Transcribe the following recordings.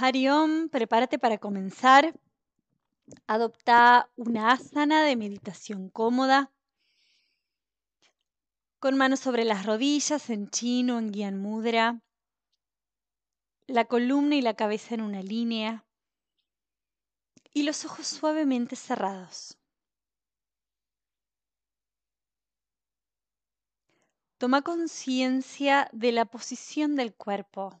Harion, prepárate para comenzar. Adopta una asana de meditación cómoda, con manos sobre las rodillas en chino, en guía mudra, la columna y la cabeza en una línea y los ojos suavemente cerrados. Toma conciencia de la posición del cuerpo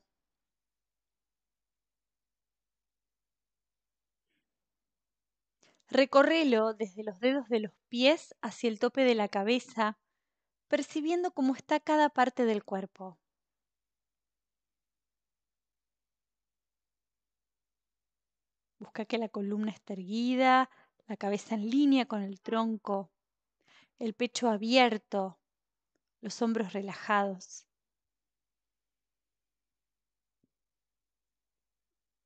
Recorrelo desde los dedos de los pies hacia el tope de la cabeza, percibiendo cómo está cada parte del cuerpo. Busca que la columna esté erguida, la cabeza en línea con el tronco, el pecho abierto, los hombros relajados.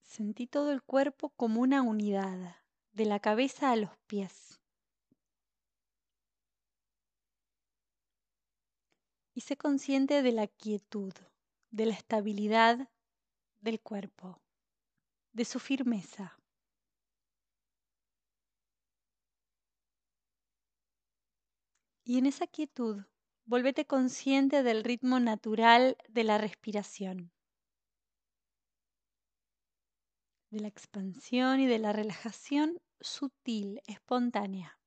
Sentí todo el cuerpo como una unidad de la cabeza a los pies. Y sé consciente de la quietud, de la estabilidad del cuerpo, de su firmeza. Y en esa quietud, vuélvete consciente del ritmo natural de la respiración. de la expansión y de la relajación sutil, espontánea.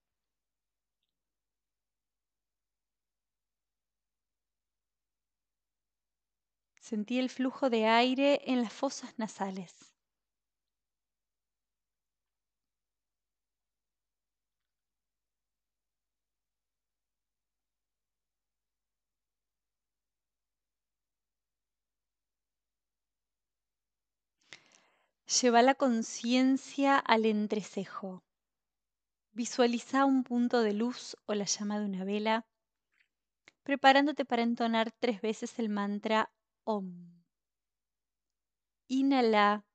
Sentí el flujo de aire en las fosas nasales. Lleva la conciencia al entrecejo. Visualiza un punto de luz o la llama de una vela, preparándote para entonar tres veces el mantra OM. Inhala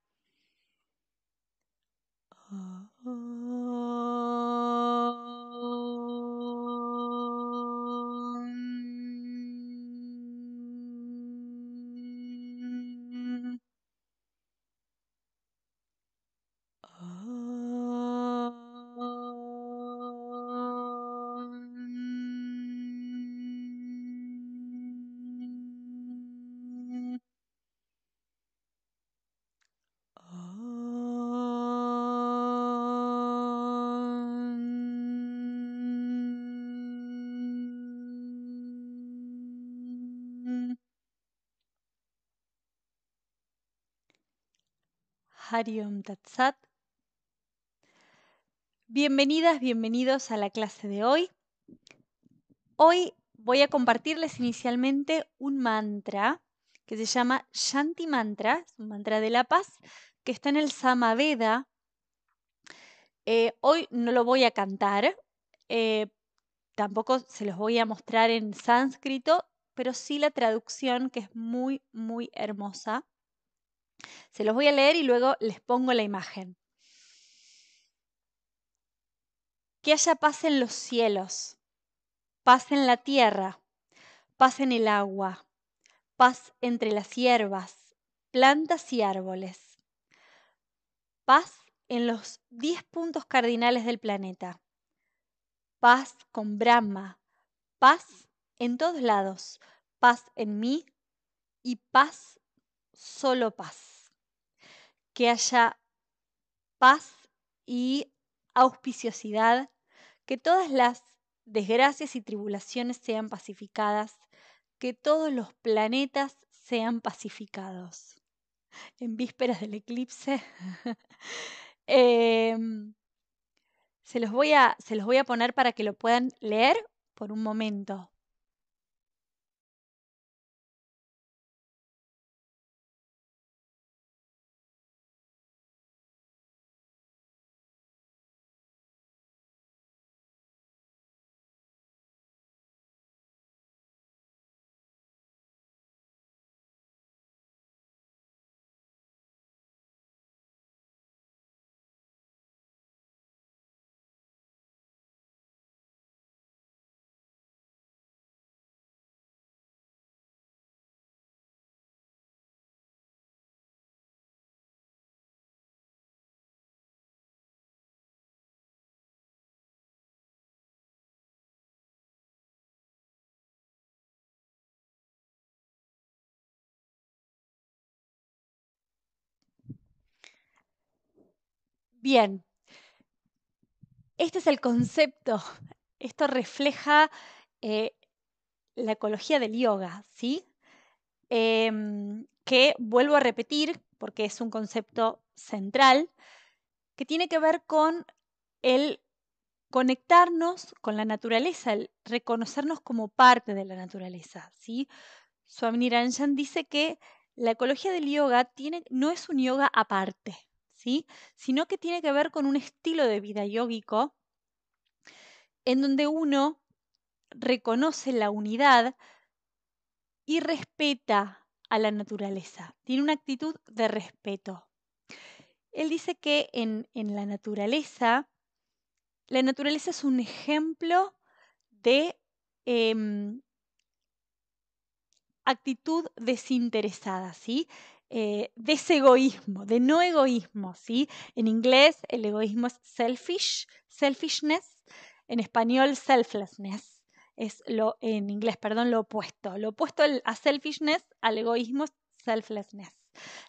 Tatsat. Bienvenidas, bienvenidos a la clase de hoy. Hoy voy a compartirles inicialmente un mantra que se llama Shanti Mantra, un mantra de la paz, que está en el Samaveda. Eh, hoy no lo voy a cantar, eh, tampoco se los voy a mostrar en sánscrito, pero sí la traducción que es muy, muy hermosa. Se los voy a leer y luego les pongo la imagen. Que haya paz en los cielos, paz en la tierra, paz en el agua, paz entre las hierbas, plantas y árboles, paz en los diez puntos cardinales del planeta, paz con Brahma, paz en todos lados, paz en mí y paz solo paz. Que haya paz y auspiciosidad, que todas las desgracias y tribulaciones sean pacificadas, que todos los planetas sean pacificados. En vísperas del eclipse, em, se los voy a poner para que lo puedan leer por un momento. Bien, este es el concepto. Esto refleja eh, la ecología del yoga, ¿sí? Em, que vuelvo a repetir, porque es un concepto central, que tiene que ver con el conectarnos con la naturaleza, el reconocernos como parte de la naturaleza, ¿sí? Swami Ranjan dice que la ecología del yoga no es un yoga aparte, sino que tiene que ver con un estilo de vida yógico en donde uno reconoce la unidad y respeta a la naturaleza, tiene una actitud de respeto. Él dice que en, en la naturaleza, la naturaleza es un ejemplo de em, actitud desinteresada, ¿sí? Eh, ese egoísmo, de no egoísmo, ¿sí? En inglés el egoísmo es selfish, selfishness, en español selflessness es lo en inglés, perdón, lo opuesto. Lo opuesto a selfishness, al egoísmo es selflessness.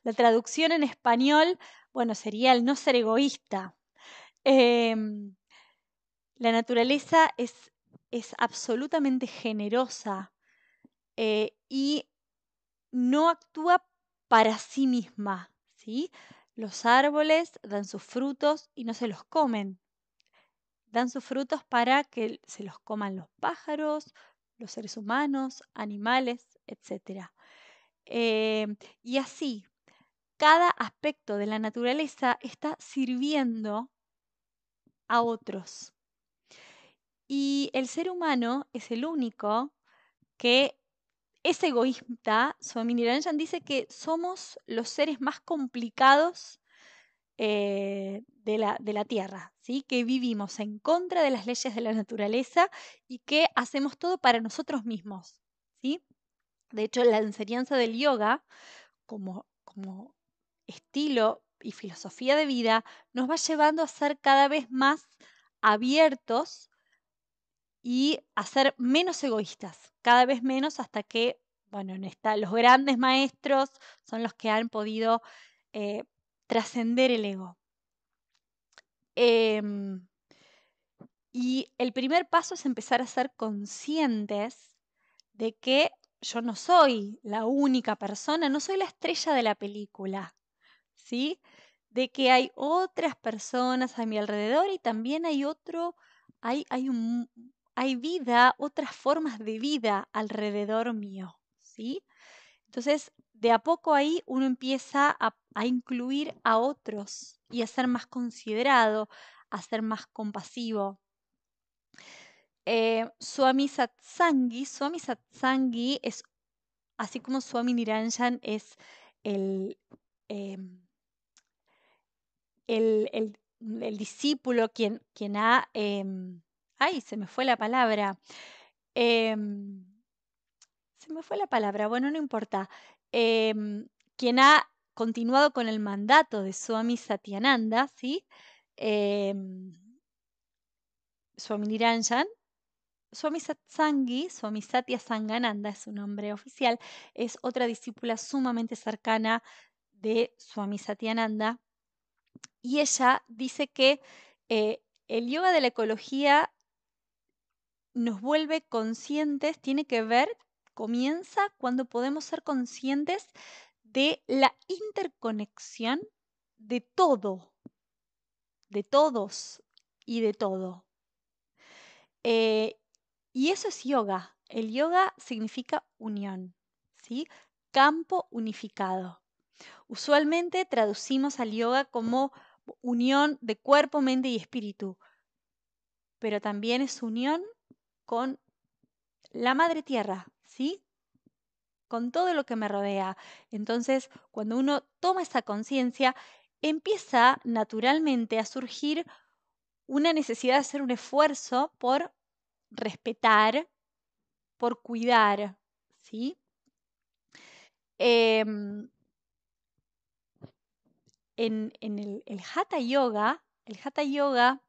La traducción en español, bueno, sería el no ser egoísta. Em, la naturaleza es, es absolutamente generosa eh, y no actúa para sí misma, ¿sí? Los árboles dan sus frutos y no se los comen. Dan sus frutos para que se los coman los pájaros, los seres humanos, animales, etc. Em, y así, cada aspecto de la naturaleza está sirviendo a otros. Y el ser humano es el único que ese egoísta, Swami Niranjan dice que somos los seres más complicados eh, de, la, Tierra, ¿sí? que vivimos en contra de las leyes de la naturaleza y que hacemos todo para nosotros mismos. ¿sí? De hecho, la enseñanza del yoga, como estilo y filosofía de vida, nos va llevando a ser cada vez más abiertos y hacer menos egoístas, cada vez menos hasta que, bueno, los grandes maestros son los que han podido eh, trascender el ego. Em, y el primer paso es empezar a ser conscientes de que yo no soy la única persona, no soy la estrella de la película, ¿sí? De que hay otras personas a mi alrededor y también hay otro, hay, hay un, hay vida, otras formas de vida alrededor mío, ¿sí? Entonces, de a poco ahí uno empieza a, incluir a otros y a ser más considerado, a ser más compasivo. Eh, Swami Satsangi, Swami Satsangi es, así como Suami Niranjan es em, el, el, el, discípulo quien, quien ha... Em, Ay, se me fue la palabra. Em, se me fue la palabra, bueno, no importa. Em, quien ha continuado con el mandato de Suami Satyananda, ¿sí? Eh, Swami Niranjan, Swami Satsangi, Swami Satya Sangananda es su nombre oficial, es otra discípula sumamente cercana de Suami Satyananda. Y ella dice que eh, el yoga de la ecología nos vuelve conscientes tiene que ver, comienza cuando podemos ser conscientes de la interconexión de todo, de todos y de todo. Eh, y eso es yoga. El yoga significa unión, ¿sí? Campo unificado. Usualmente traducimos al yoga como unión de cuerpo, mente y espíritu, pero también es unión con la madre tierra, ¿sí? Con todo lo que me rodea. Entonces, cuando uno toma esa conciencia, empieza naturalmente a surgir una necesidad de hacer un esfuerzo por respetar, por cuidar, ¿sí? Em, en, el, Hatha Yoga, el Hatha Yoga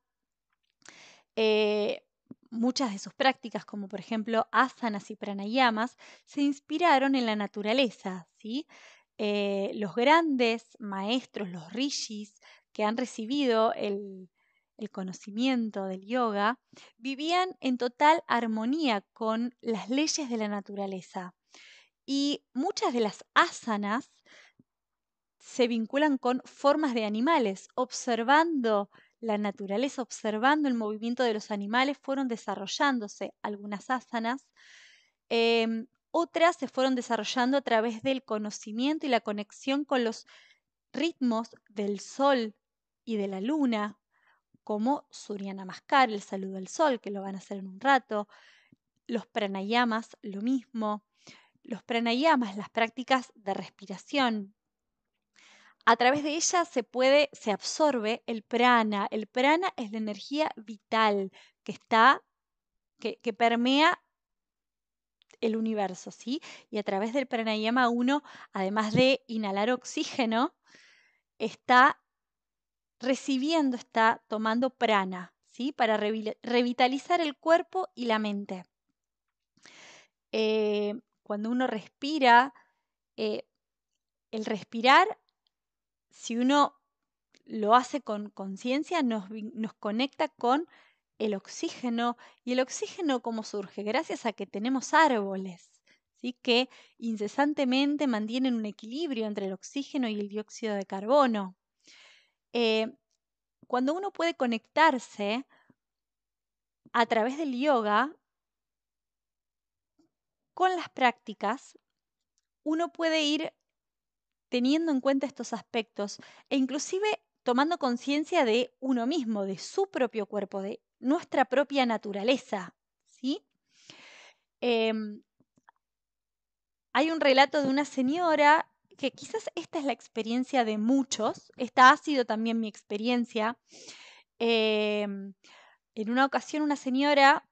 eh, Muchas de sus prácticas, como por ejemplo asanas y pranayamas, se inspiraron en la naturaleza. ¿sí? Eh, los grandes maestros, los rishis, que han recibido el, el conocimiento del yoga, vivían en total armonía con las leyes de la naturaleza. Y muchas de las asanas se vinculan con formas de animales, observando la naturaleza, observando el movimiento de los animales, fueron desarrollándose algunas asanas. Em, otras se fueron desarrollando a través del conocimiento y la conexión con los ritmos del sol y de la luna, como surianamaskar el saludo al sol, que lo van a hacer en un rato, los pranayamas, lo mismo, los pranayamas, las prácticas de respiración, a través de ella se puede, se absorbe el prana. El prana es la energía vital que está, que, permea el universo, ¿sí? Y a través del pranayama uno, además de inhalar oxígeno, está recibiendo, está tomando prana, ¿sí? Para revitalizar el cuerpo y la mente. Eh, cuando uno respira, eh, el respirar si uno lo hace con conciencia, nos, conecta con el oxígeno. ¿Y el oxígeno cómo surge? Gracias a que tenemos árboles. que incesantemente mantienen un equilibrio entre el oxígeno y el dióxido de carbono. Eh, cuando uno puede conectarse a través del yoga con las prácticas, uno puede ir teniendo en cuenta estos aspectos e inclusive tomando conciencia de uno mismo, de su propio cuerpo, de nuestra propia naturaleza. ¿sí? Em, hay un relato de una señora que quizás esta es la experiencia de muchos, esta ha sido también mi experiencia. Em, en una ocasión una señora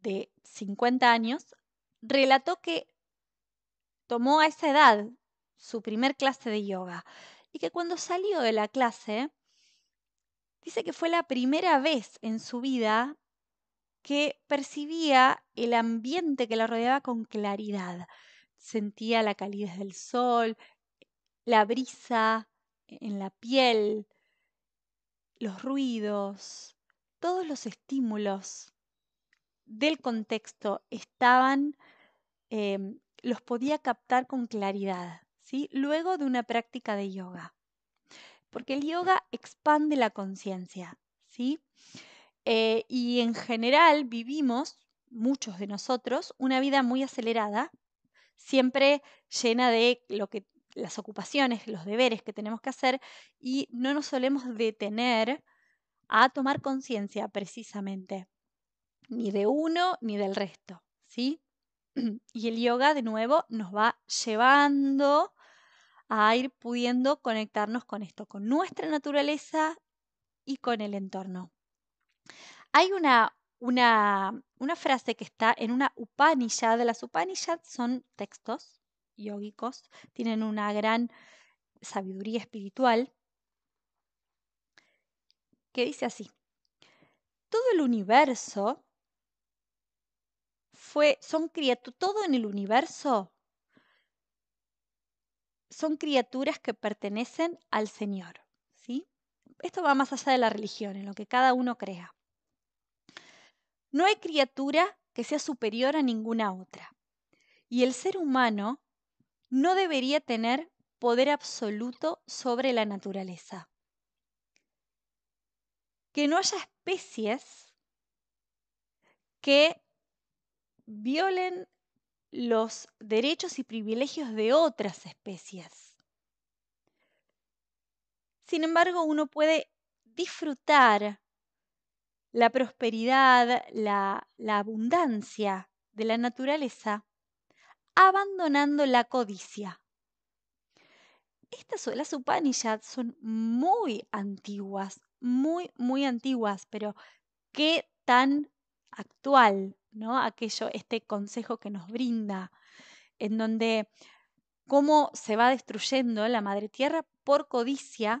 de 50 años relató que tomó a esa edad su primer clase de yoga y que cuando salió de la clase, dice que fue la primera vez en su vida que percibía el ambiente que la rodeaba con claridad. Sentía la calidez del sol, la brisa en la piel, los ruidos, todos los estímulos del contexto estaban, em, los podía captar con claridad luego de una práctica de yoga. Porque el yoga expande la conciencia, ¿sí? Eh, y en general vivimos, muchos de nosotros, una vida muy acelerada, siempre llena de lo que las ocupaciones, los deberes que tenemos que hacer y no nos solemos detener a tomar conciencia precisamente, ni de uno ni del resto, ¿sí? Y el yoga de nuevo nos va llevando a ir pudiendo conectarnos con esto, con nuestra naturaleza y con el entorno. Hay una, frase que está en una Upanishad. Las Upanishads son textos yógicos, tienen una gran sabiduría espiritual, que dice así, todo el universo fue, son criaturas, todo en el universo son criaturas que pertenecen al Señor. ¿sí? Esto va más allá de la religión, en lo que cada uno crea. No hay criatura que sea superior a ninguna otra. Y el ser humano no debería tener poder absoluto sobre la naturaleza. Que no haya especies que violen los derechos y privilegios de otras especies. Sin embargo, uno puede disfrutar la prosperidad, la, abundancia de la naturaleza, abandonando la codicia. Estas las Upanishads son muy antiguas, muy, muy antiguas, pero qué tan actual Aquello, este consejo que nos brinda, en donde cómo se va destruyendo la madre tierra por codicia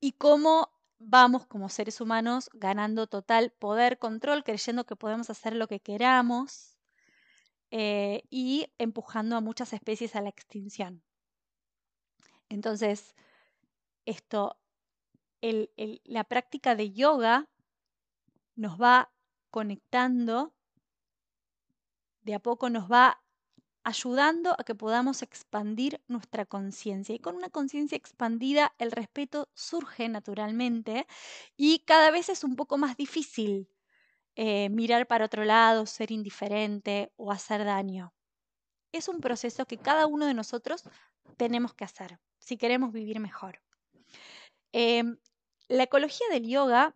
y cómo vamos como seres humanos ganando total poder, control, creyendo que podemos hacer lo que queramos eh, y empujando a muchas especies a la extinción. Entonces, esto, la práctica de yoga nos va conectando, de a poco nos va ayudando a que podamos expandir nuestra conciencia. Y con una conciencia expandida el respeto surge naturalmente y cada vez es un poco más difícil eh, mirar para otro lado, ser indiferente o hacer daño. Es un proceso que cada uno de nosotros tenemos que hacer si queremos vivir mejor. Em, la ecología del yoga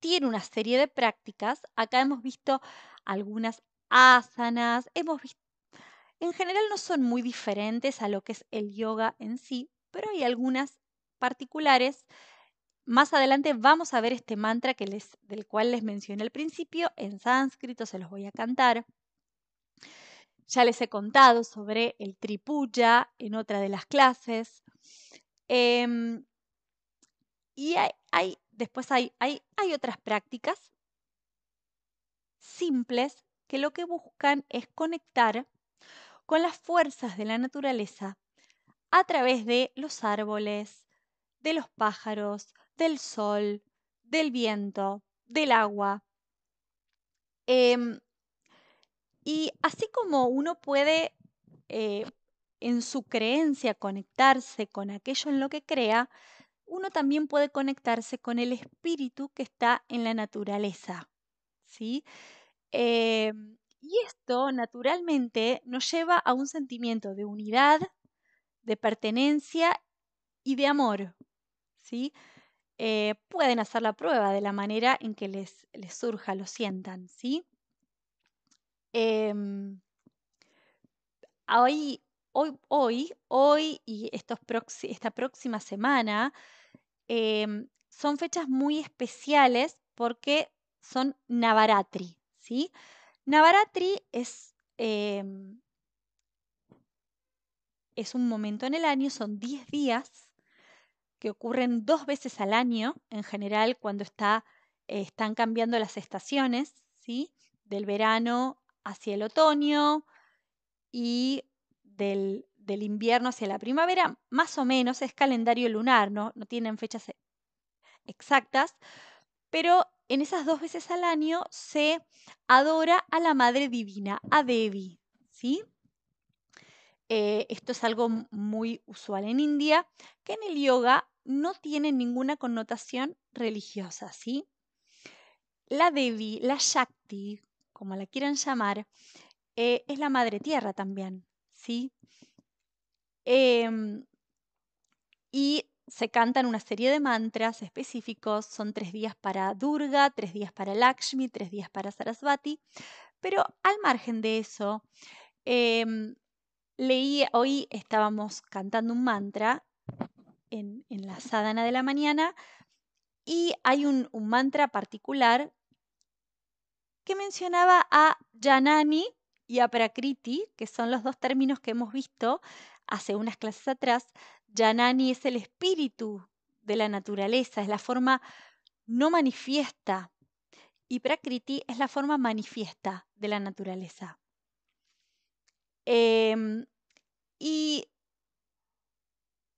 tiene una serie de prácticas. Acá hemos visto algunas asanas, hemos visto... En general no son muy diferentes a lo que es el yoga en sí, pero hay algunas particulares. Más adelante vamos a ver este mantra que les, del cual les mencioné al principio, en sánscrito se los voy a cantar. Ya les he contado sobre el tripuya en otra de las clases. Em, y hay, Después hay, hay, hay otras prácticas simples que lo que buscan es conectar con las fuerzas de la naturaleza a través de los árboles, de los pájaros, del sol, del viento, del agua. Em, y así como uno puede eh, en su creencia conectarse con aquello en lo que crea, uno también puede conectarse con el espíritu que está en la naturaleza. ¿sí? Em, y esto, naturalmente, nos lleva a un sentimiento de unidad, de pertenencia y de amor. ¿sí? Eh, pueden hacer la prueba de la manera en que les, les surja, lo sientan. ¿sí? Em, hoy, hoy, hoy, y estos esta próxima semana Em, son fechas muy especiales porque son Navaratri, ¿sí? Navaratri es, em, es un momento en el año, son 10 días que ocurren dos veces al año, en general cuando está, eh, están cambiando las estaciones, ¿sí? Del verano hacia el otoño y del del invierno hacia la primavera, más o menos es calendario lunar, ¿no? no tienen fechas e-, exactas, pero en esas dos veces al año se adora a la Madre Divina, a Devi, ¿sí? Eh, esto es algo muy usual en India, que en el yoga no tiene ninguna connotación religiosa, ¿sí? La Devi, la Shakti, como la quieran llamar, eh, es la Madre Tierra también, ¿sí? Em, y se cantan una serie de mantras específicos, son tres días para Durga, tres días para Lakshmi, tres días para Sarasvati, pero al margen de eso, em, leí, hoy estábamos cantando un mantra en, la sadhana de la mañana y hay un, un mantra particular que mencionaba a Janani y a Prakriti, que son los dos términos que hemos visto hace unas clases atrás, Yanani es el espíritu de la naturaleza, es la forma no manifiesta y Prakriti es la forma manifiesta de la naturaleza. Em, y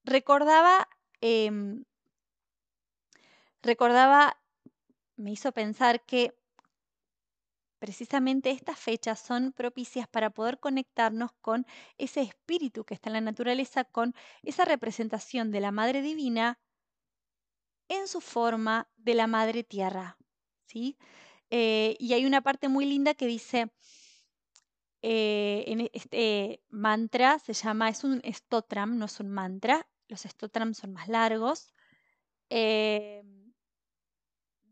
recordaba, em, recordaba, me hizo pensar que Precisamente estas fechas son propicias para poder conectarnos con ese espíritu que está en la naturaleza, con esa representación de la Madre Divina en su forma de la Madre Tierra. ¿sí? Eh, y hay una parte muy linda que dice, eh, en este mantra se llama, es un stotram, no es un mantra, los stotram son más largos. Eh,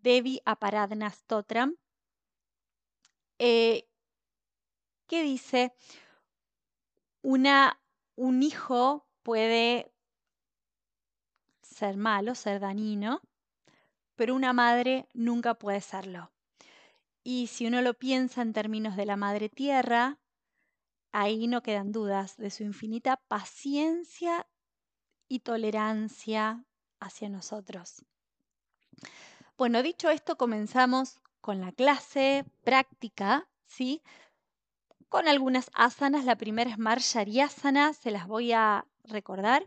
Devi Aparadna Stotram eh, ¿Qué dice, una, un hijo puede ser malo, ser danino, pero una madre nunca puede serlo. Y si uno lo piensa en términos de la madre tierra, ahí no quedan dudas de su infinita paciencia y tolerancia hacia nosotros. Bueno, dicho esto, comenzamos con la clase práctica, ¿sí? Con algunas asanas, la primera es Marjaryasana, se las voy a recordar.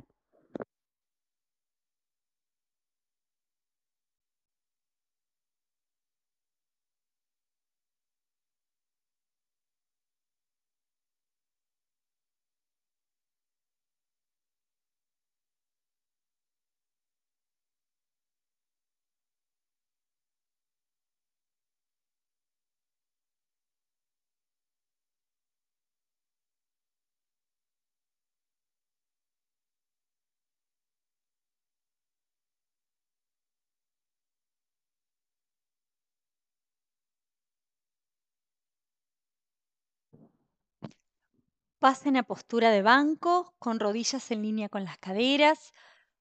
Pasen a postura de banco, con rodillas en línea con las caderas,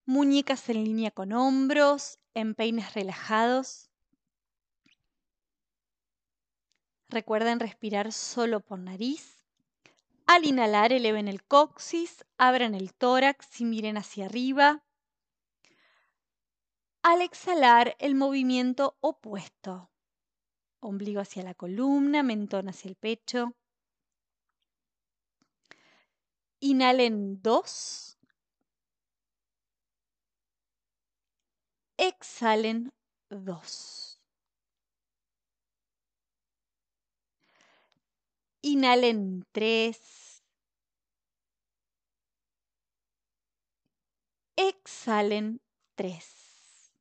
muñecas en línea con hombros, empeines relajados. Recuerden respirar solo por nariz. Al inhalar, eleven el coxis, abran el tórax y miren hacia arriba. Al exhalar, el movimiento opuesto. Ombligo hacia la columna, mentón hacia el pecho. Inhalen dos. Exhalen dos. Inhalen tres. Exhalen tres.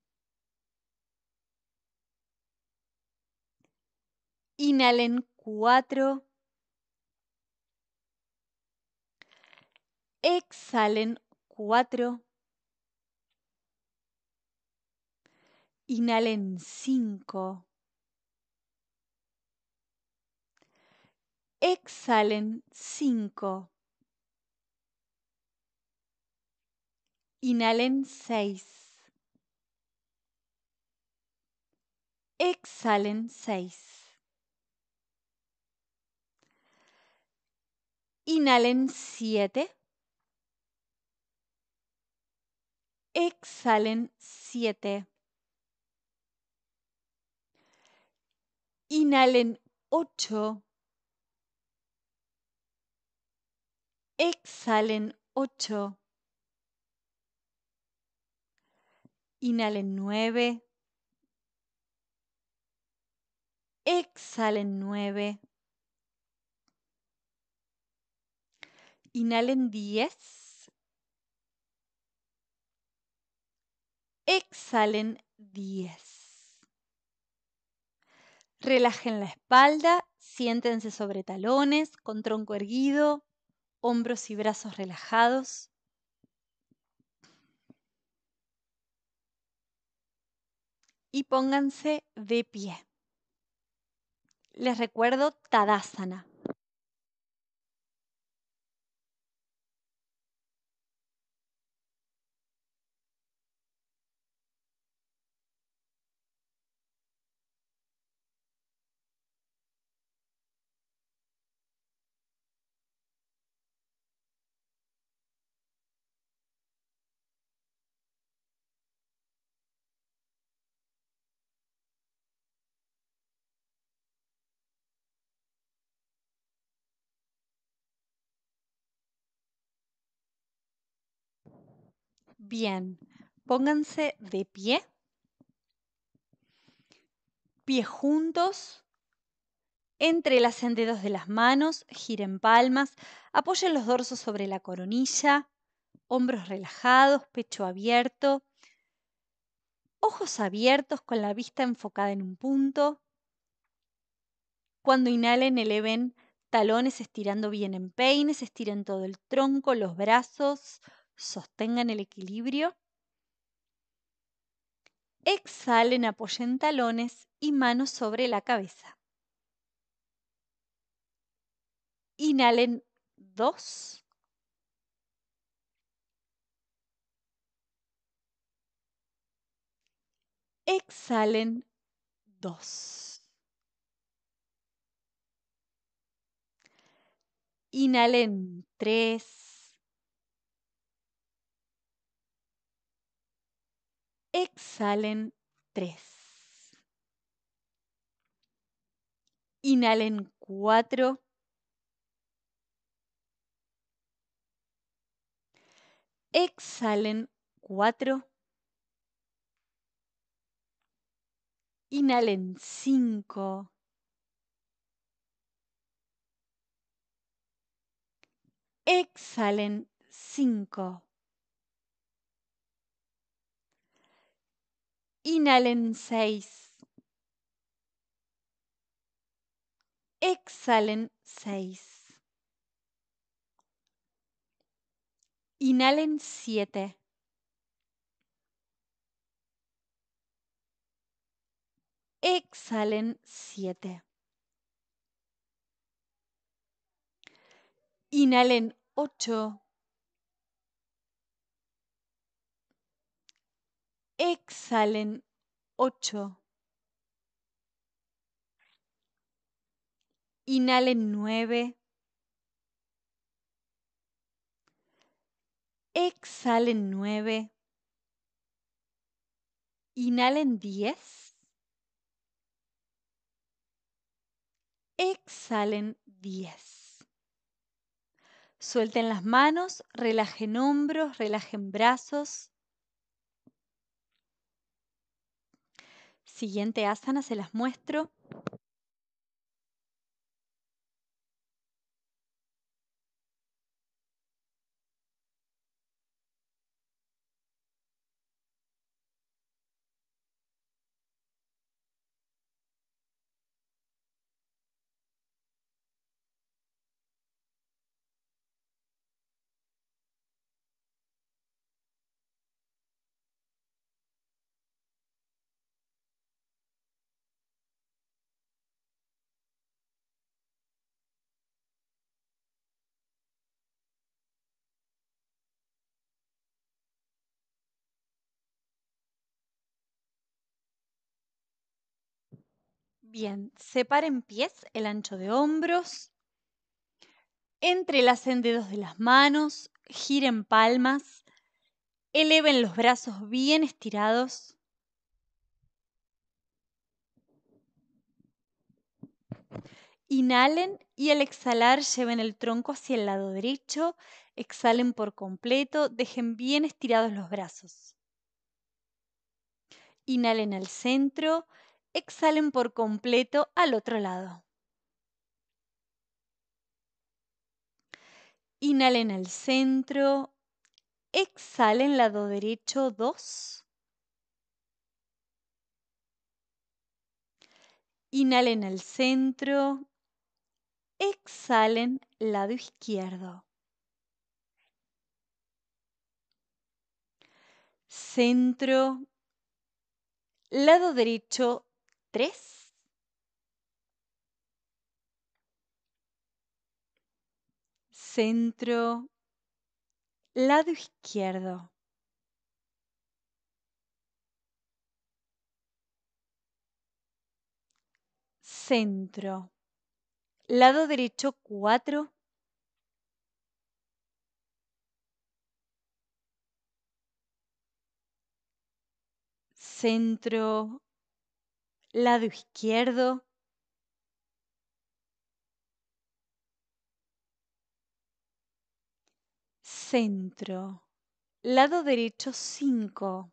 Inhalen cuatro. exhalen 4. Inhalen 5. Exhalen 5. Inhalen 6. Exhalen 6. Inhalen 7. exhalen 7. Inhalen 8. Exhalen 8. Inhalen 9. Exhalen 9. Inhalen 10. exhalen 10. Relajen la espalda, siéntense sobre talones, con tronco erguido, hombros y brazos relajados. Y pónganse de pie. Les recuerdo Tadasana, Bien, pónganse de pie, pies juntos, entre las dedos de las manos, giren palmas, apoyen los dorsos sobre la coronilla, hombros relajados, pecho abierto, ojos abiertos con la vista enfocada en un punto. Cuando inhalen, eleven talones estirando bien en peines, estiren todo el tronco, los brazos, sostengan el equilibrio. Exhalen, apoyen talones y manos sobre la cabeza. Inhalen dos. Exhalen dos. Inhalen tres. Exhalen 3. Inhalen 4. Exhalen 4. Inhalen 5. Exhalen 5. Inhalen 6. Exhalen 6. Inhalen 7. Exhalen 7. Inhalen 8. exhalen 8. Inhalen 9. Exhalen 9. Inhalen 10. Exhalen 10. Suelten las manos, relajen hombros, relajen brazos. siguiente asana se las muestro. Bien, separen pies, el ancho de hombros. Entrelacen dedos de las manos, giren palmas, eleven los brazos bien estirados. Inhalen y al exhalar lleven el tronco hacia el lado derecho, exhalen por completo, dejen bien estirados los brazos. Inhalen al centro, exhalen por completo al otro lado. Inhalen al centro, exhalen lado derecho 2. Inhalen al centro, exhalen lado izquierdo. Centro, lado derecho 3. Centro, lado izquierdo. Centro, lado derecho 4. Centro, lado izquierdo. Centro, lado derecho 5.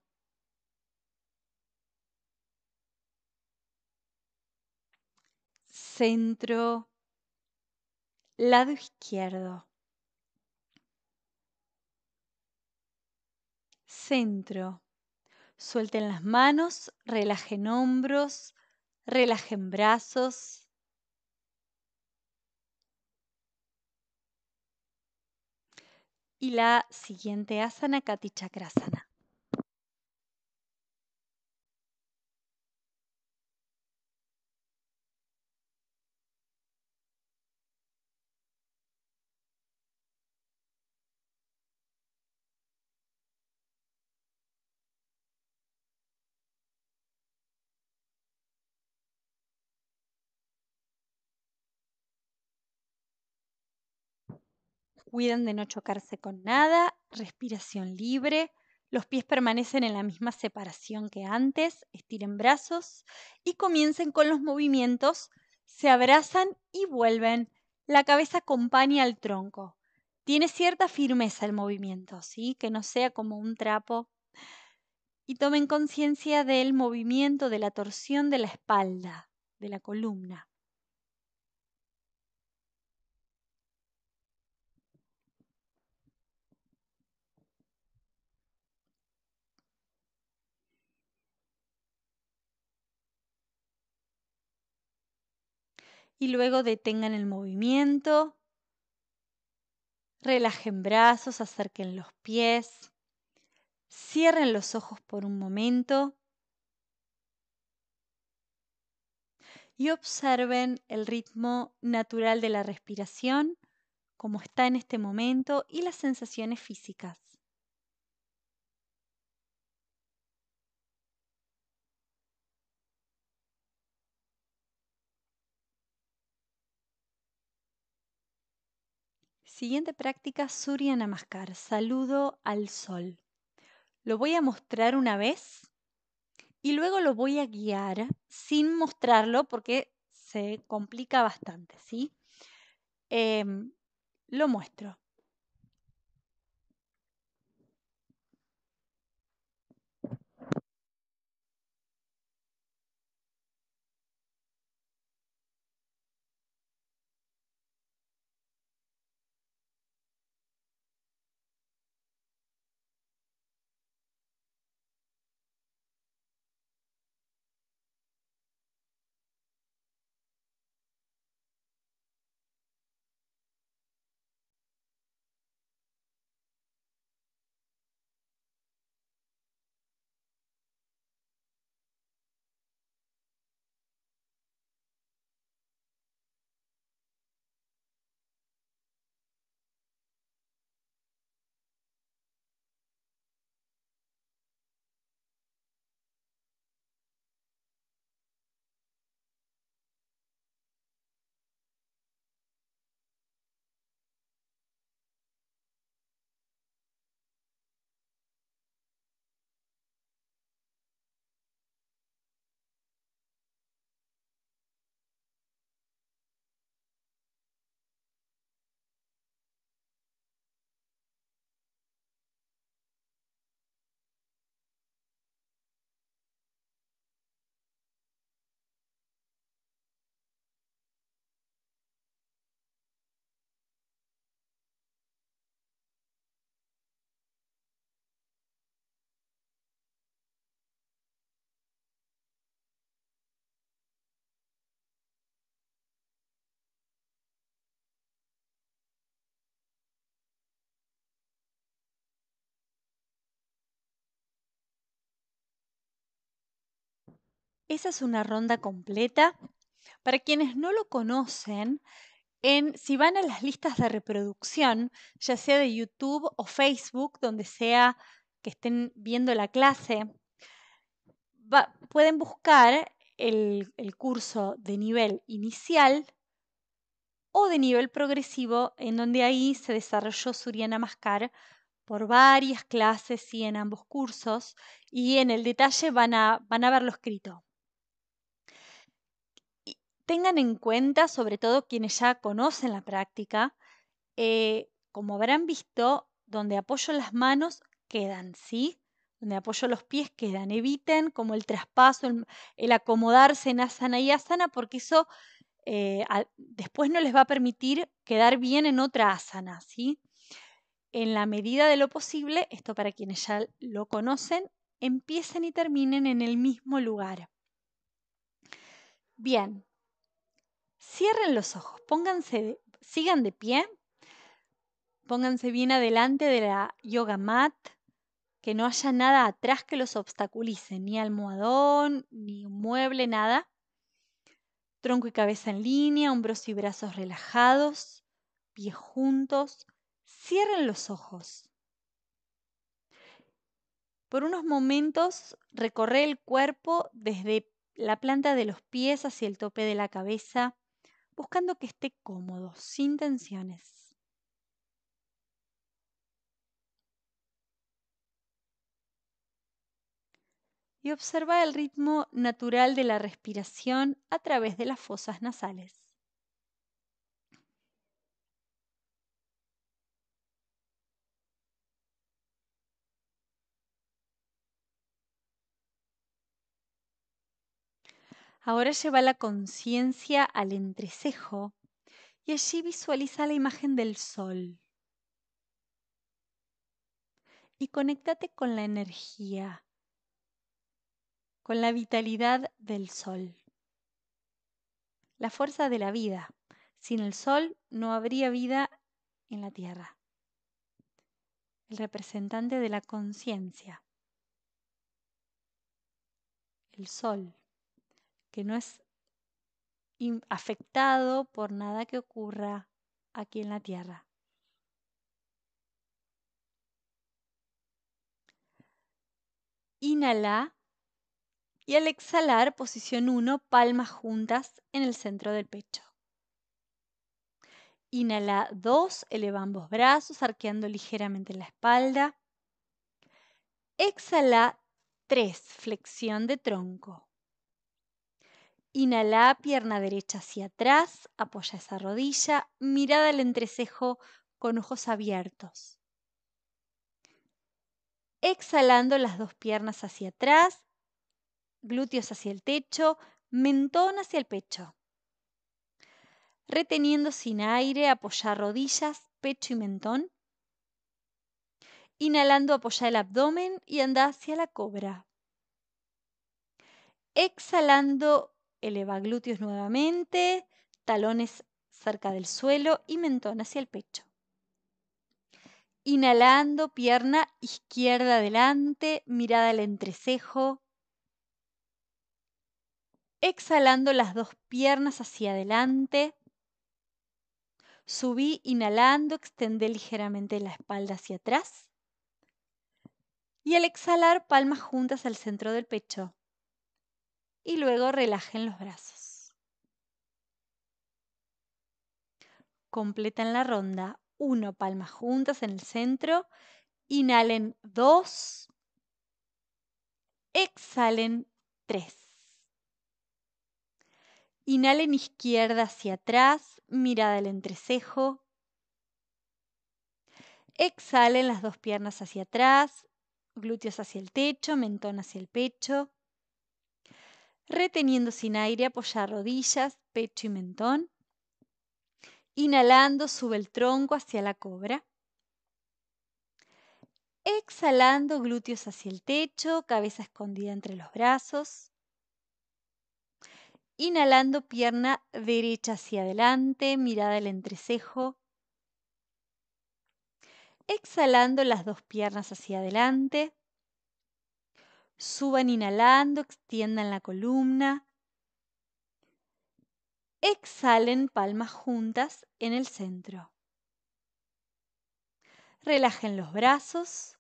Centro, lado izquierdo. Centro, Suelten las manos, relajen hombros, relajen brazos. Y la siguiente asana, Kati Chakrasana. Cuiden de no chocarse con nada, respiración libre, los pies permanecen en la misma separación que antes, estiren brazos y comiencen con los movimientos, se abrazan y vuelven, la cabeza acompaña al tronco. Tiene cierta firmeza el movimiento, ¿sí? Que no sea como un trapo. Y tomen conciencia del movimiento, de la torsión de la espalda, de la columna. y luego detengan el movimiento. Relajen brazos, acerquen los pies. Cierren los ojos por un momento. Y observen el ritmo natural de la respiración, como está en este momento, y las sensaciones físicas. Siguiente práctica, Surya Namaskar, saludo al sol. Lo voy a mostrar una vez y luego lo voy a guiar sin mostrarlo porque se complica bastante, ¿sí? Em, lo muestro. Esa es una ronda completa. Para quienes no lo conocen, en, si van a las listas de reproducción, ya sea de YouTube o Facebook, donde sea que estén viendo la clase, pueden buscar el, curso de nivel inicial o de nivel progresivo, en donde ahí se desarrolló Suriana Mascar por varias clases y en ambos cursos, y en el detalle van a, van a verlo escrito. Tengan en cuenta, sobre todo quienes ya conocen la práctica, eh, como habrán visto, donde apoyo las manos quedan, ¿sí? Donde apoyo los pies quedan. Eviten como el traspaso, el, acomodarse en asana y asana, porque eso eh, después no les va a permitir quedar bien en otra asana, ¿sí? En la medida de lo posible, esto para quienes ya lo conocen, empiecen y terminen en el mismo lugar. Bien, Cierren los ojos, pónganse, sigan de pie, pónganse bien adelante de la yoga mat, que no haya nada atrás que los obstaculice, ni almohadón, ni mueble, nada. Tronco y cabeza en línea, hombros y brazos relajados, pies juntos. Cierren los ojos. Por unos momentos recorre el cuerpo desde la planta de los pies hacia el tope de la cabeza, buscando que esté cómodo, sin tensiones. Y observa el ritmo natural de la respiración a través de las fosas nasales. Ahora lleva la conciencia al entrecejo y allí visualiza la imagen del sol. Y conéctate con la energía, con la vitalidad del sol, la fuerza de la vida. Sin el sol no habría vida en la tierra. El representante de la conciencia, el sol que no es afectado por nada que ocurra aquí en la tierra. Inhala y al exhalar, posición 1, palmas juntas en el centro del pecho. Inhala 2, eleva ambos brazos, arqueando ligeramente la espalda. Exhala 3, flexión de tronco. Inhala, pierna derecha hacia atrás, apoya esa rodilla, mirada al entrecejo con ojos abiertos. Exhalando las dos piernas hacia atrás, glúteos hacia el techo, mentón hacia el pecho. Reteniendo sin aire, apoya rodillas, pecho y mentón. Inhalando, apoya el abdomen y anda hacia la cobra. Exhalando, Eleva glúteos nuevamente, talones cerca del suelo y mentón hacia el pecho. Inhalando, pierna izquierda adelante, mirada al entrecejo. Exhalando las dos piernas hacia adelante. Subí inhalando, extendé ligeramente la espalda hacia atrás. Y al exhalar, palmas juntas al centro del pecho y luego relajen los brazos. Completan la ronda. Uno, palmas juntas en el centro. Inhalen dos. Exhalen tres. Inhalen izquierda hacia atrás, mirada al entrecejo. Exhalen las dos piernas hacia atrás, glúteos hacia el techo, mentón hacia el pecho reteniendo sin aire, apoyar rodillas, pecho y mentón. Inhalando, sube el tronco hacia la cobra. Exhalando, glúteos hacia el techo, cabeza escondida entre los brazos. Inhalando, pierna derecha hacia adelante, mirada al entrecejo. Exhalando, las dos piernas hacia adelante. Suban inhalando, extiendan la columna. Exhalen palmas juntas en el centro. Relajen los brazos.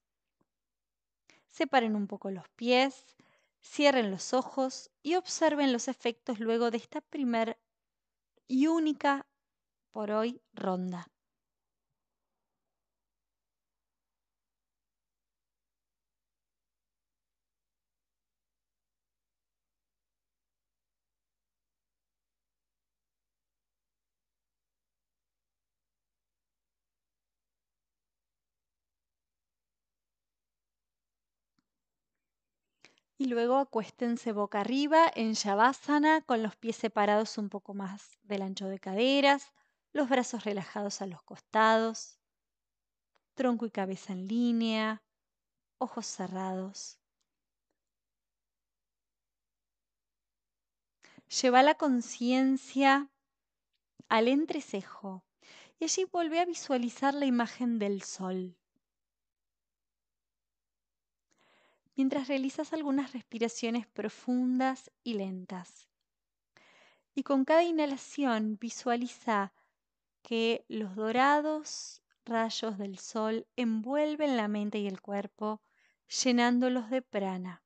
Separen un poco los pies. Cierren los ojos y observen los efectos luego de esta primer y única por hoy ronda. y luego acuéstense boca arriba en yavasana, con los pies separados un poco más del ancho de caderas, los brazos relajados a los costados, tronco y cabeza en línea, ojos cerrados. Lleva la conciencia al entrecejo y allí vuelve a visualizar la imagen del sol. mientras realizas algunas respiraciones profundas y lentas. Y con cada inhalación visualiza que los dorados rayos del sol envuelven la mente y el cuerpo, llenándolos de prana.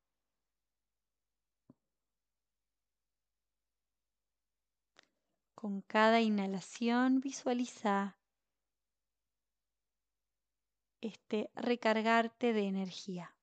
Con cada inhalación visualiza este recargarte de energía.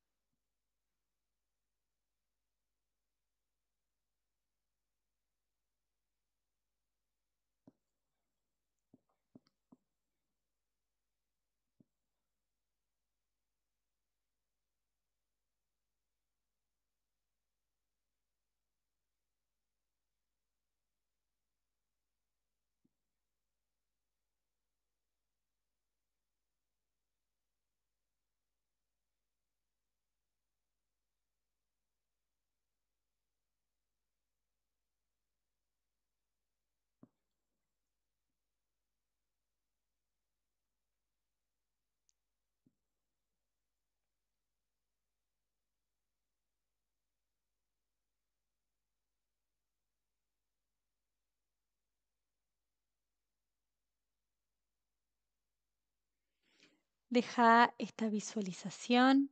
Deja esta visualización.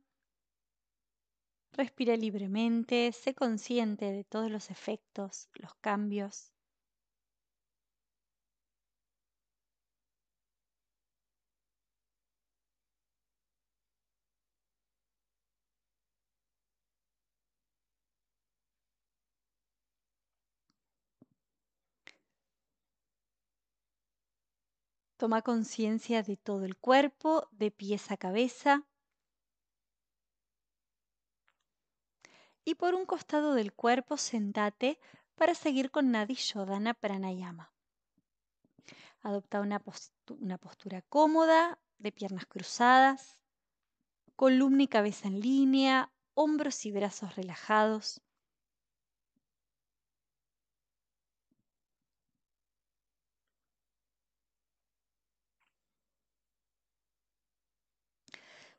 Respira libremente, sé consciente de todos los efectos, los cambios Toma conciencia de todo el cuerpo, de pies a cabeza. Y por un costado del cuerpo sentate para seguir con Nadi Shodhana Pranayama. Adopta una, una postura cómoda, de piernas cruzadas, columna y cabeza en línea, hombros y brazos relajados.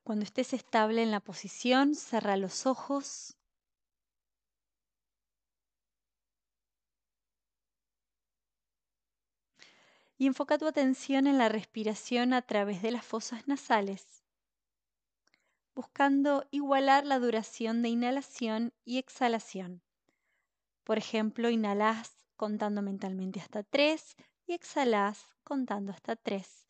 Cuando estés estable en la posición, cierra los ojos. Y enfoca tu atención en la respiración a través de las fosas nasales, buscando igualar la duración de inhalación y exhalación. Por ejemplo, inhalas contando mentalmente hasta 3 y exhalás contando hasta 3.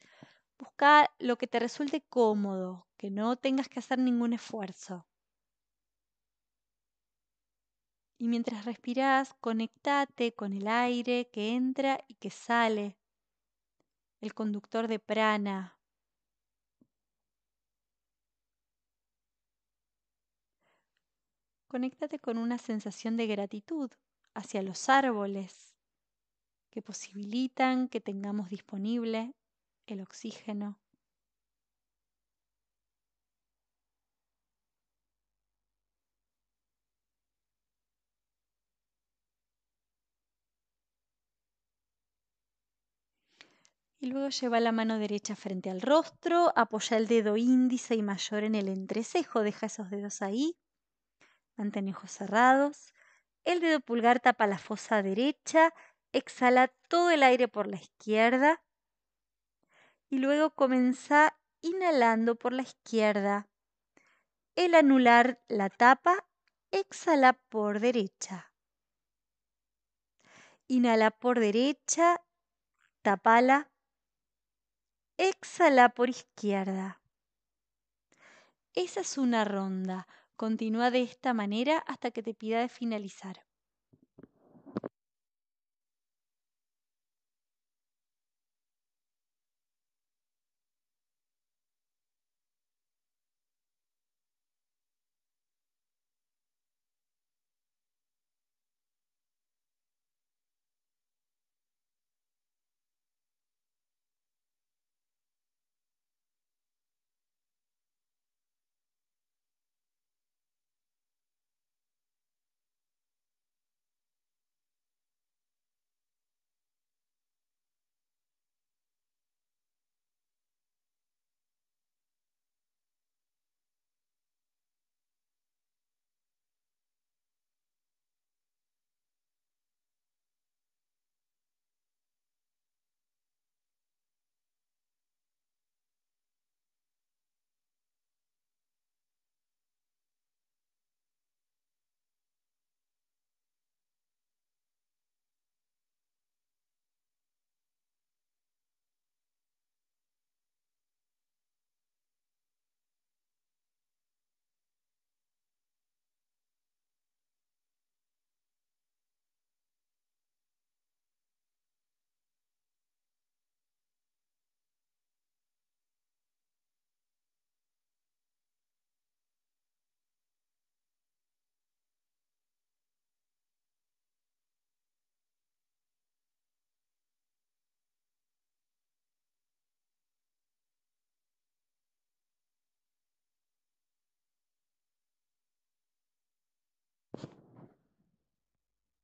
Busca lo que te resulte cómodo, que no tengas que hacer ningún esfuerzo. Y mientras respiras conectate con el aire que entra y que sale, el conductor de prana. Conéctate con una sensación de gratitud hacia los árboles que posibilitan que tengamos disponible el oxígeno. Y luego lleva la mano derecha frente al rostro, apoya el dedo índice y mayor en el entrecejo, deja esos dedos ahí, mantén ojos cerrados. El dedo pulgar tapa la fosa derecha, exhala todo el aire por la izquierda y luego comienza inhalando por la izquierda. El anular la tapa, exhala por derecha. Inhala por derecha, tapala Exhala por izquierda. Esa es una ronda. Continúa de esta manera hasta que te pida de finalizar.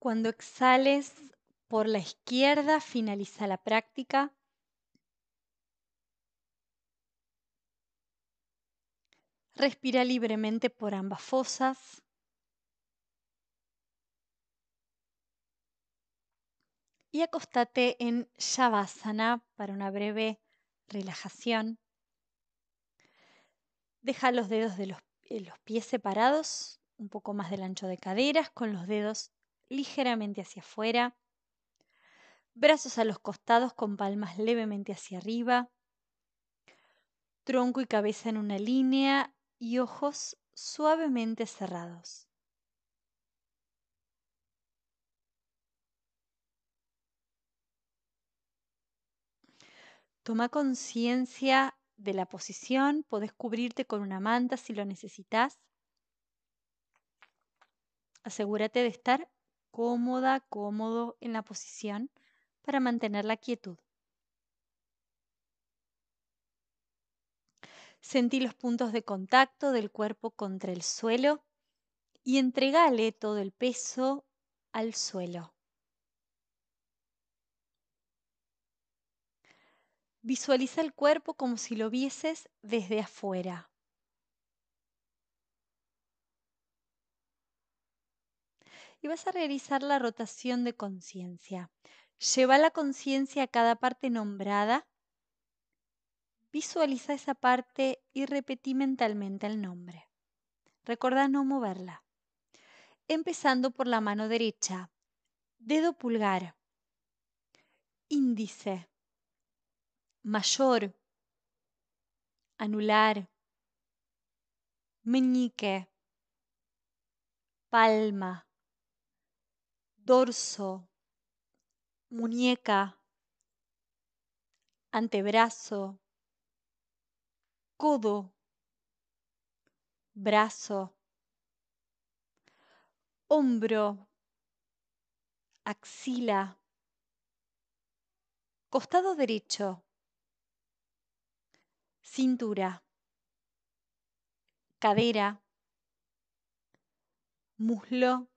Cuando exhales por la izquierda, finaliza la práctica. Respira libremente por ambas fosas. Y acostate en Shavasana para una breve relajación. Deja los dedos de los, eh, los pies separados, un poco más del ancho de caderas, con los dedos ligeramente hacia afuera, brazos a los costados con palmas levemente hacia arriba, tronco y cabeza en una línea y ojos suavemente cerrados. Toma conciencia de la posición, podés cubrirte con una manta si lo necesitas. Asegúrate de estar cómoda, cómodo en la posición para mantener la quietud. Sentí los puntos de contacto del cuerpo contra el suelo y entregale todo el peso al suelo. Visualiza el cuerpo como si lo vieses desde afuera. y vas a realizar la rotación de conciencia. Lleva la conciencia a cada parte nombrada, visualiza esa parte y repetí mentalmente el nombre. Recuerda no moverla. Empezando por la mano derecha, dedo pulgar, índice, mayor, anular, meñique, palma, dorso, muñeca, antebrazo, codo, brazo, hombro, axila, costado derecho, cintura, cadera, muslo,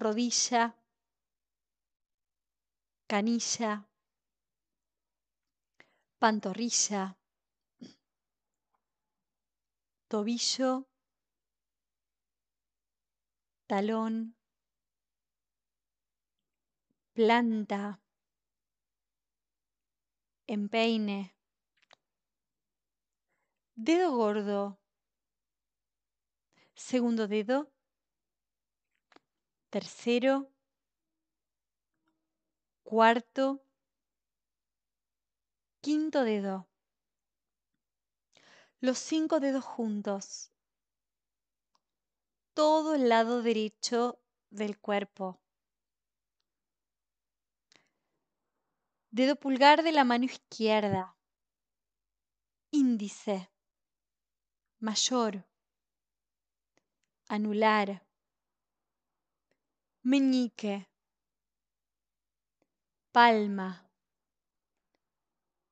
rodilla, canilla, pantorrilla, tobillo, talón, planta, empeine, dedo gordo, segundo dedo, tercero, cuarto, quinto dedo. Los cinco dedos juntos. Todo el lado derecho del cuerpo. Dedo pulgar de la mano izquierda. Índice. Mayor. Anular meñique, palma,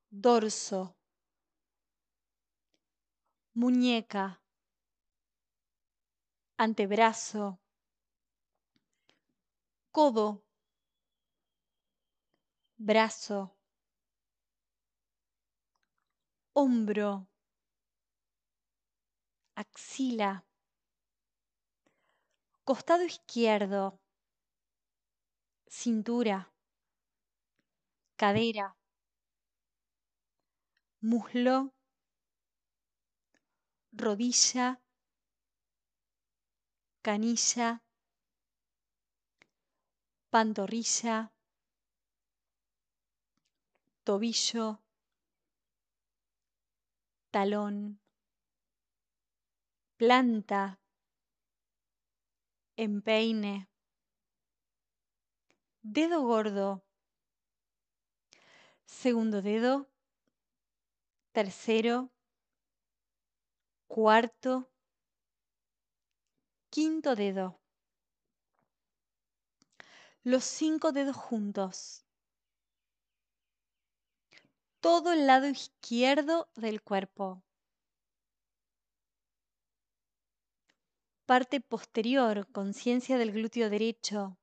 dorso, muñeca, antebrazo, codo, brazo, hombro, axila, costado izquierdo, cintura, cadera, muslo, rodilla, canilla, pantorrilla, tobillo, talón, planta, empeine dedo gordo, segundo dedo, tercero, cuarto, quinto dedo. Los cinco dedos juntos. Todo el lado izquierdo del cuerpo. Parte posterior, conciencia del glúteo derecho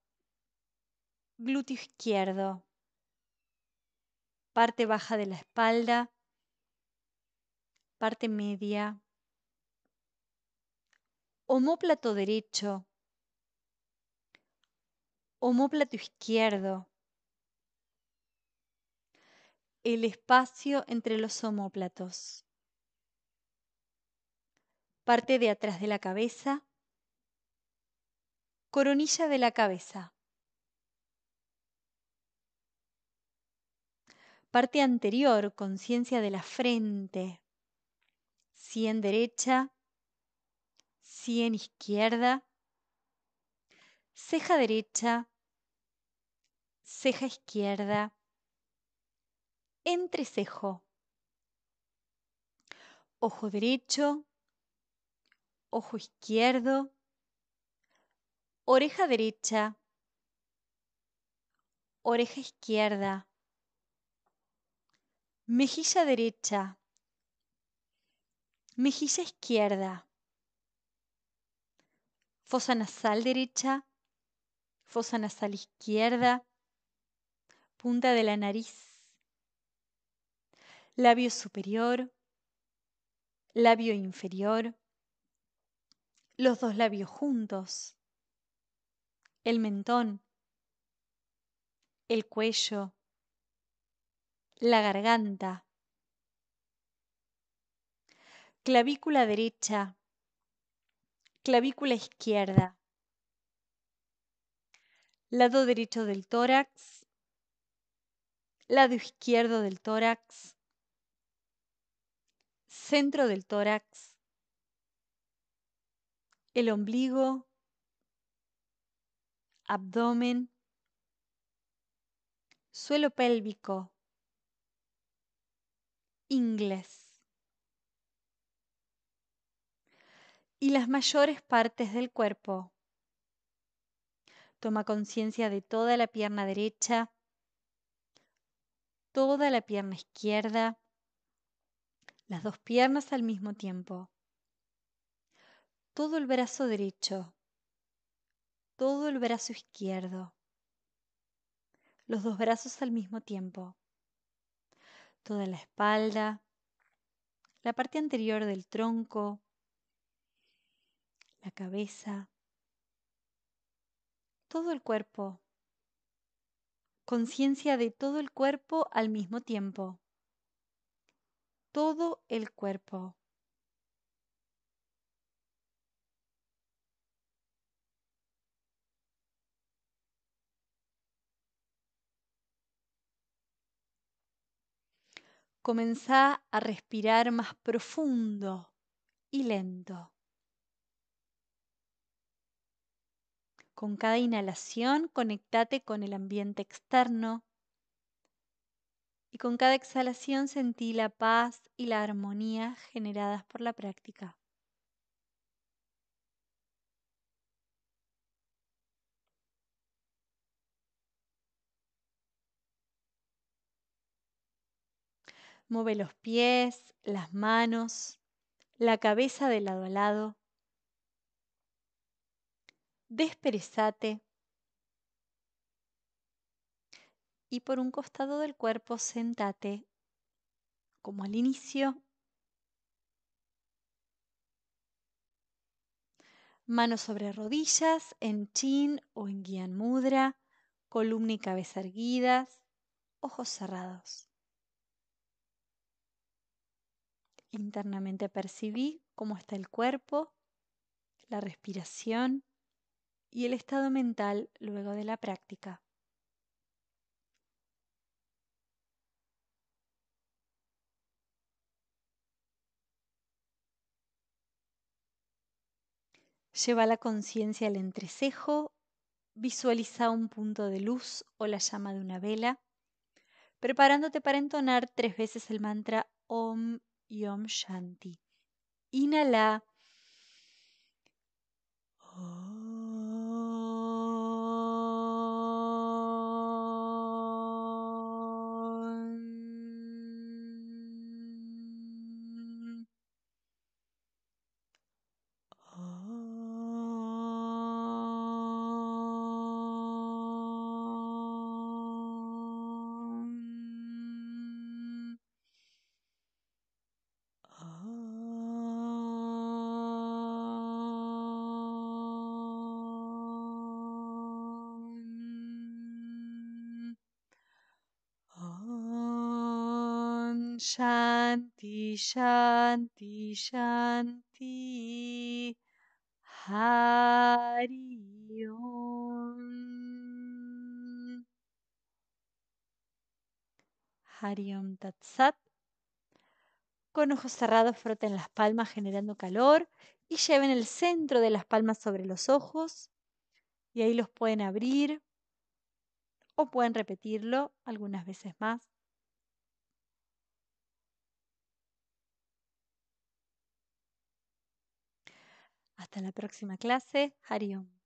glúteo izquierdo, parte baja de la espalda, parte media, homóplato derecho, homóplato izquierdo, el espacio entre los homóplatos, parte de atrás de la cabeza, coronilla de la cabeza. parte anterior, conciencia de la frente. 100 derecha, 100 izquierda, ceja derecha, ceja izquierda, entrecejo, ojo derecho, ojo izquierdo, oreja derecha, oreja izquierda, mejilla derecha, mejilla izquierda, fosa nasal derecha, fosa nasal izquierda, punta de la nariz, labio superior, labio inferior, los dos labios juntos, el mentón, el cuello, la garganta, clavícula derecha, clavícula izquierda, lado derecho del tórax, lado izquierdo del tórax, centro del tórax, el ombligo, abdomen, suelo pélvico, inglés. Y las mayores partes del cuerpo. Toma conciencia de toda la pierna derecha, toda la pierna izquierda, las dos piernas al mismo tiempo, todo el brazo derecho, todo el brazo izquierdo, los dos brazos al mismo tiempo toda la espalda, la parte anterior del tronco, la cabeza, todo el cuerpo. Conciencia de todo el cuerpo al mismo tiempo. Todo el cuerpo. comenzá a respirar más profundo y lento. Con cada inhalación conectate con el ambiente externo y con cada exhalación sentí la paz y la armonía generadas por la práctica. Mueve los pies, las manos, la cabeza de lado a lado. Desperezate. Y por un costado del cuerpo sentate como al inicio. Manos sobre rodillas en chin o en guía mudra, columna y cabeza erguidas, ojos cerrados. Internamente percibí cómo está el cuerpo, la respiración y el estado mental luego de la práctica. Lleva la conciencia al entrecejo, visualiza un punto de luz o la llama de una vela, preparándote para entonar tres veces el mantra Om Yom Shanti. Inala Shanti, Shanti, Shanti. Hari Om. Hari Con ojos cerrados froten las palmas generando calor y lleven el centro de las palmas sobre los ojos y ahí los pueden abrir o pueden repetirlo algunas veces más. Hasta la próxima clase. Harion.